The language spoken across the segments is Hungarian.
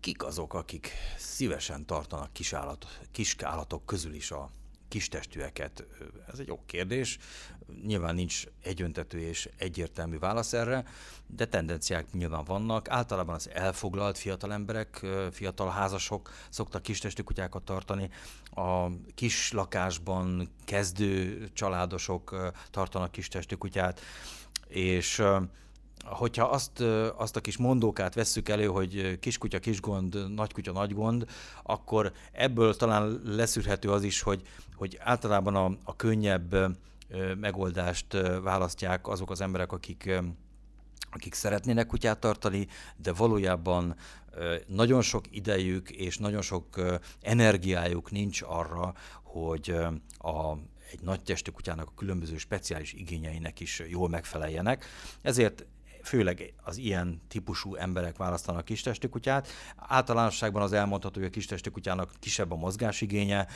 kik azok, akik szívesen tartanak kisállat, kiskállatok közül is a kistestűeket? Ez egy jó kérdés. Nyilván nincs egyöntető és egyértelmű válasz erre, de tendenciák nyilván vannak. Általában az elfoglalt fiatal emberek, fiatal házasok szoktak kistestű kutyákat tartani. A kis lakásban kezdő családosok tartanak kistestű kutyát, és hogyha azt, azt a kis mondókát vesszük elő, hogy kiskutya gond, nagykutya gond, akkor ebből talán leszűrhető az is, hogy, hogy általában a, a könnyebb megoldást választják azok az emberek, akik akik szeretnének kutyát tartani, de valójában nagyon sok idejük és nagyon sok energiájuk nincs arra, hogy a, egy nagy testű kutyának a különböző speciális igényeinek is jól megfeleljenek. Ezért főleg az ilyen típusú emberek választanak kistestű kutyát. Általánosságban az elmondható, hogy a kistestű kutyának kisebb a mozgásigénye,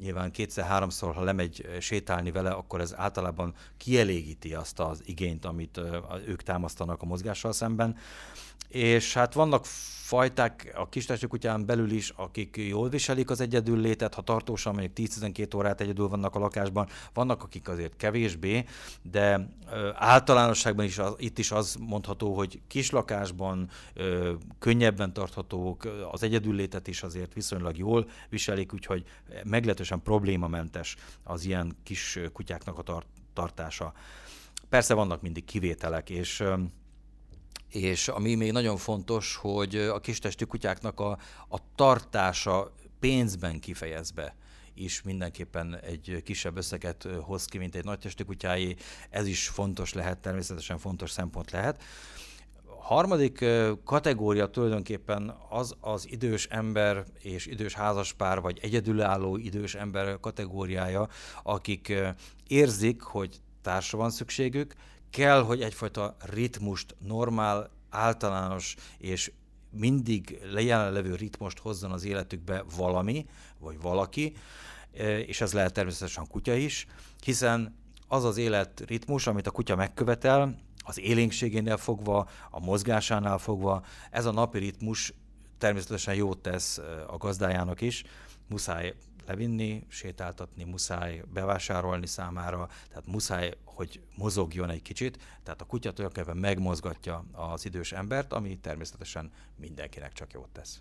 nyilván kétszer-háromszor, ha lemegy eh, sétálni vele, akkor ez általában kielégíti azt az igényt, amit eh, ők támasztanak a mozgással szemben és hát vannak fajták a kistársi kutyán belül is, akik jól viselik az egyedül létet, ha tartósan mondjuk 10-12 órát egyedül vannak a lakásban, vannak akik azért kevésbé, de ö, általánosságban is az, itt is az mondható, hogy lakásban ö, könnyebben tarthatók, az egyedül létet is azért viszonylag jól viselik, úgyhogy meglehetősen problémamentes az ilyen kis kutyáknak a tar- tartása. Persze vannak mindig kivételek, és és ami még nagyon fontos, hogy a kistestű kutyáknak a, a tartása pénzben kifejezve is mindenképpen egy kisebb összeget hoz ki, mint egy nagy testű kutyáé. Ez is fontos lehet, természetesen fontos szempont lehet. A harmadik kategória tulajdonképpen az az idős ember és idős házaspár, vagy egyedülálló idős ember kategóriája, akik érzik, hogy társra van szükségük, kell, hogy egyfajta ritmust, normál, általános és mindig jelenlevő ritmust hozzon az életükbe valami, vagy valaki, e, és ez lehet természetesen kutya is, hiszen az az élet ritmus, amit a kutya megkövetel, az élénkségénél fogva, a mozgásánál fogva, ez a napi ritmus természetesen jót tesz a gazdájának is, muszáj levinni, sétáltatni, muszáj bevásárolni számára, tehát muszáj, hogy mozogjon egy kicsit, tehát a kutya tulajdonképpen megmozgatja az idős embert, ami természetesen mindenkinek csak jót tesz.